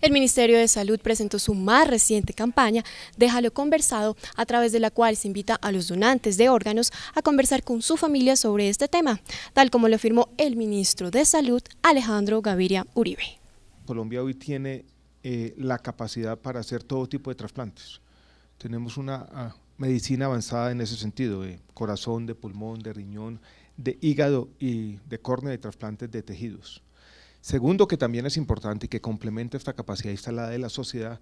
El Ministerio de Salud presentó su más reciente campaña, Déjalo Conversado, a través de la cual se invita a los donantes de órganos a conversar con su familia sobre este tema, tal como lo afirmó el ministro de Salud, Alejandro Gaviria Uribe. Colombia hoy tiene eh, la capacidad para hacer todo tipo de trasplantes. Tenemos una ah, medicina avanzada en ese sentido, de corazón, de pulmón, de riñón, de hígado y de córnea de trasplantes de tejidos. Segundo, que también es importante y que complementa esta capacidad instalada de la sociedad,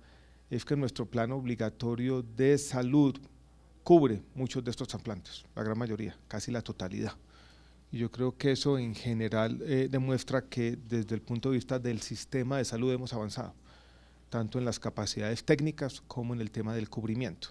es que nuestro plan obligatorio de salud cubre muchos de estos trasplantes, la gran mayoría, casi la totalidad. Y yo creo que eso en general eh, demuestra que desde el punto de vista del sistema de salud hemos avanzado, tanto en las capacidades técnicas como en el tema del cubrimiento.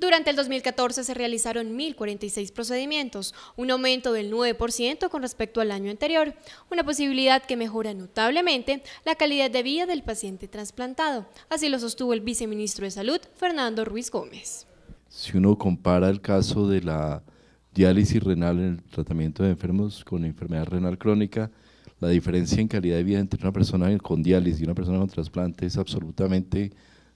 Durante el 2014 se realizaron 1.046 procedimientos, un aumento del 9% con respecto al año anterior, una posibilidad que mejora notablemente la calidad de vida del paciente trasplantado. Así lo sostuvo el viceministro de Salud, Fernando Ruiz Gómez. Si uno compara el caso de la diálisis renal en el tratamiento de enfermos con enfermedad renal crónica, la diferencia en calidad de vida entre una persona con diálisis y una persona con trasplante es absolutamente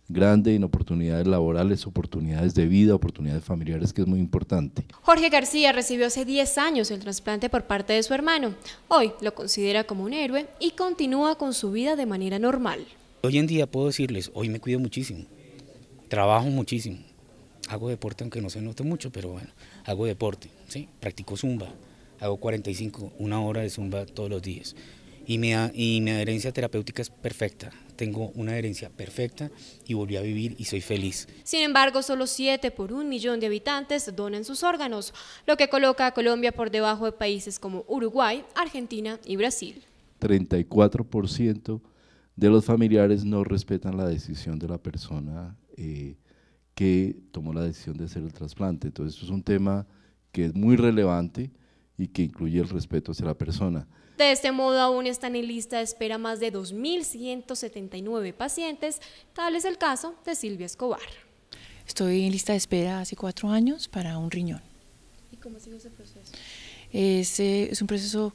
grande en oportunidades laborales, oportunidades de vida, oportunidades familiares, que es muy importante. Jorge García recibió hace 10 años el trasplante por parte de su hermano. Hoy lo considera como un héroe y continúa con su vida de manera normal. Hoy en día puedo decirles, hoy me cuido muchísimo, trabajo muchísimo, hago deporte aunque no se note mucho, pero bueno, hago deporte, ¿sí? practico zumba, hago 45, una hora de zumba todos los días y, mi adherencia terapéutica es perfecta. Tengo una adherencia perfecta y volví a vivir y soy feliz. Sin embargo, solo 7 por un millón de habitantes donan sus órganos, lo que coloca a Colombia por debajo de países como Uruguay, Argentina y Brasil. 34% de los familiares no respetan la decisión de la persona eh, que tomó la decisión de hacer el trasplante. Entonces, esto es un tema que es muy relevante y que incluye el respeto hacia la persona. De este modo aún están en lista de espera más de 2.179 pacientes, tal es el caso de Silvia Escobar. Estoy en lista de espera hace cuatro años para un riñón. ¿Y cómo sigue ese proceso? Es, eh, un proceso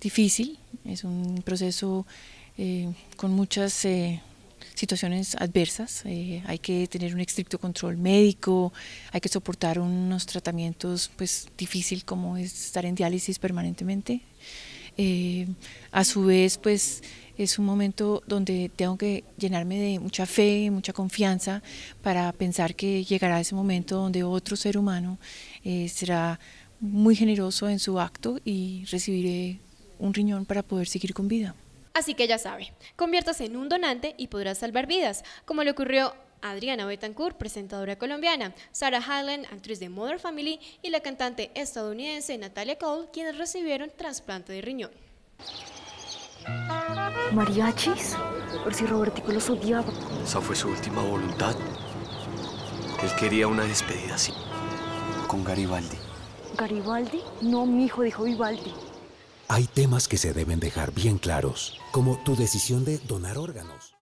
difícil, es un proceso eh, con muchas eh, situaciones adversas, eh, hay que tener un estricto control médico, hay que soportar unos tratamientos pues difícil como es estar en diálisis permanentemente. Eh, a su vez, pues es un momento donde tengo que llenarme de mucha fe, mucha confianza para pensar que llegará ese momento donde otro ser humano eh, será muy generoso en su acto y recibiré un riñón para poder seguir con vida. Así que ya sabe, conviértase en un donante y podrás salvar vidas, como le ocurrió a Adriana Betancourt, presentadora colombiana, Sarah Hyland, actriz de Mother Family, y la cantante estadounidense Natalia Cole, quienes recibieron trasplante de riñón. ¿Mariachis? Por si Robertico los odiaba. Esa fue su última voluntad. Él quería una despedida así, con Garibaldi. ¿Garibaldi? No, mi hijo dijo Vivaldi. Hay temas que se deben dejar bien claros, como tu decisión de donar órganos.